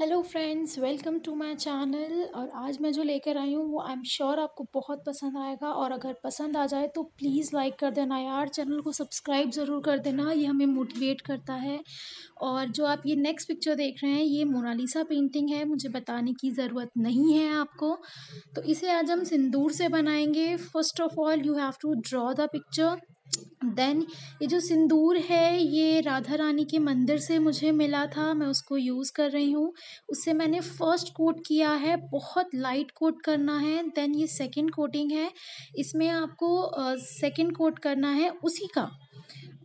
Hello friends welcome to my channel और आज मैं जो लेकर आई हूँ वो आई एम श्योर आपको बहुत पसंद आएगा और अगर पसंद आ जाए तो प्लीज़ लाइक कर देना यार चैनल को सब्सक्राइब ज़रूर कर देना ये हमें मोटिवेट करता है और जो आप ये नेक्स्ट पिक्चर देख रहे हैं ये मोनालिसा पेंटिंग है मुझे बताने की ज़रूरत नहीं है आपको तो इसे आज हम सिंदूर से बनाएंगे first of all you have to draw the picture then ये जो सिंदूर है ये राधा रानी के मंदिर से मुझे मिला था मैं उसको यूज़ कर रही हूँ उससे मैंने फ़र्स्ट कोट किया है बहुत लाइट कोट करना है देन ये सेकंड कोटिंग है इसमें आपको सेकंड कोट करना है उसी का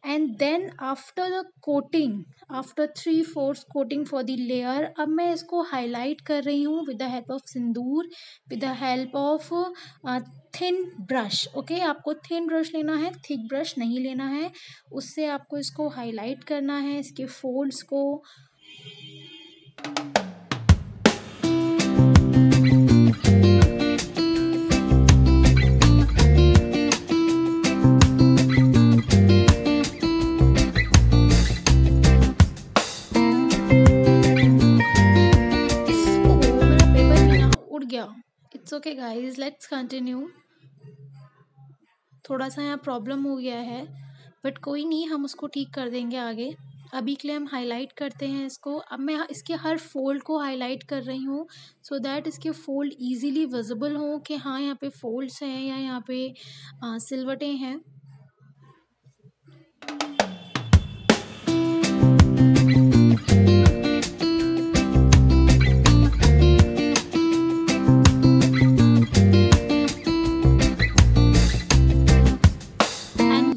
and then after the coating after three fourth coating for the layer अब मैं इसको हाईलाइट कर रही हूँ with the help of sindoor with the help of thin brush okay आपको थिन ब्रश लेना है थिक ब्रश नहीं लेना है उससे आपको इसको हाईलाइट करना है इसके फोल्ड्स को it's okay guys let's continue थोड़ा सा यहाँ प्रॉब्लम हो गया है बट कोई नहीं हम उसको ठीक कर देंगे आगे अभी के लिए हम हाईलाइट करते हैं इसको अब मैं इसके हर फोल्ड को हाईलाइट कर रही हूँ सो दैट इसके फोल्ड इजीली विजिबल हों कि हाँ यहाँ पे फोल्ड्स हैं या यहाँ पे सिलवटें हैं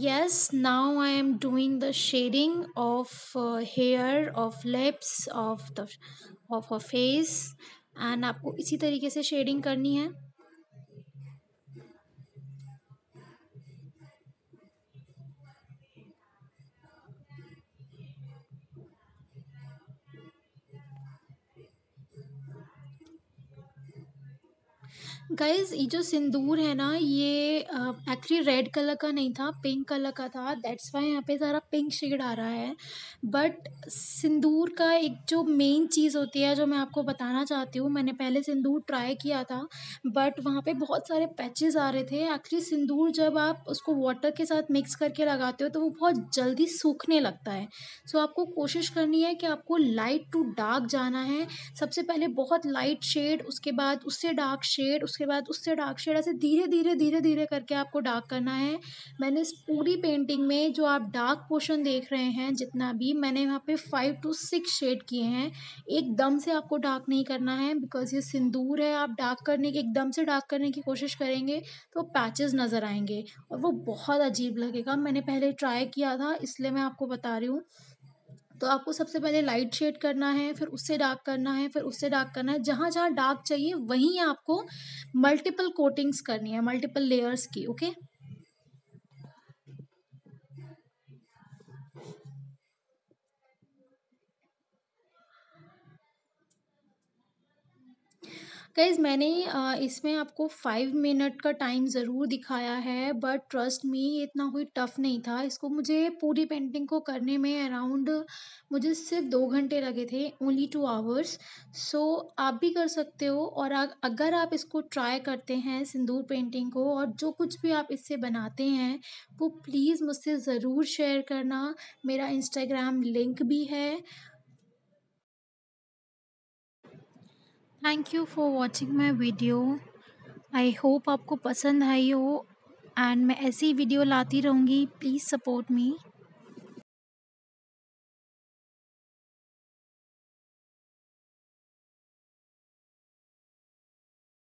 Yes, now I am doing the shading of uh, hair, of lips, of the of her face, and आपको इसी तरीके से shading करनी है गाइज़ ये जो सिंदूर है ना ये एक्चुअली रेड कलर का नहीं था पिंक कलर का था दैट्स वाई यहाँ पे सारा पिंक शेड आ रहा है बट सिंदूर का एक जो मेन चीज़ होती है जो मैं आपको बताना चाहती हूँ मैंने पहले सिंदूर ट्राई किया था बट वहाँ पे बहुत सारे पैचेज आ रहे थे एक्चुअली सिंदूर जब आप उसको वाटर के साथ मिक्स करके लगाते हो तो वो बहुत जल्दी सूखने लगता है सो so, आपको कोशिश करनी है कि आपको लाइट टू डार्क जाना है सबसे पहले बहुत लाइट शेड उसके बाद उससे डार्क शेड उसके बाद उससे डार्क शेड ऐसे धीरे धीरे धीरे धीरे करके आपको डार्क करना है मैंने इस पूरी पेंटिंग में जो आप डार्क पोर्शन देख रहे हैं जितना भी मैंने यहाँ पे फाइव टू सिक्स शेड किए हैं एकदम से आपको डार्क नहीं करना है बिकॉज ये सिंदूर है आप डार्क करने की एकदम से डार्क करने की कोशिश करेंगे तो पैचेज नज़र आएंगे और वो बहुत अजीब लगेगा मैंने पहले ट्राई किया था इसलिए मैं आपको बता रही हूँ तो आपको सबसे पहले लाइट शेड करना है फिर उससे डार्क करना है फिर उससे डार्क करना है जहाँ जहाँ डार्क चाहिए वहीं आपको मल्टीपल कोटिंग्स करनी है मल्टीपल लेयर्स की ओके okay? गाइज़ मैंने इसमें आपको फाइव मिनट का टाइम ज़रूर दिखाया है बट ट्रस्ट मी इतना कोई टफ़ नहीं था इसको मुझे पूरी पेंटिंग को करने में अराउंड मुझे सिर्फ दो घंटे लगे थे ओनली टू आवर्स सो आप भी कर सकते हो और अगर आप इसको ट्राई करते हैं सिंदूर पेंटिंग को और जो कुछ भी आप इससे बनाते हैं वो प्लीज़ मुझसे ज़रूर शेयर करना मेरा इंस्टाग्राम लिंक भी है thank you for watching my video I hope आपको पसंद आई हो एंड मैं ऐसी वीडियो लाती रहूँगी प्लीज़ सपोर्ट मी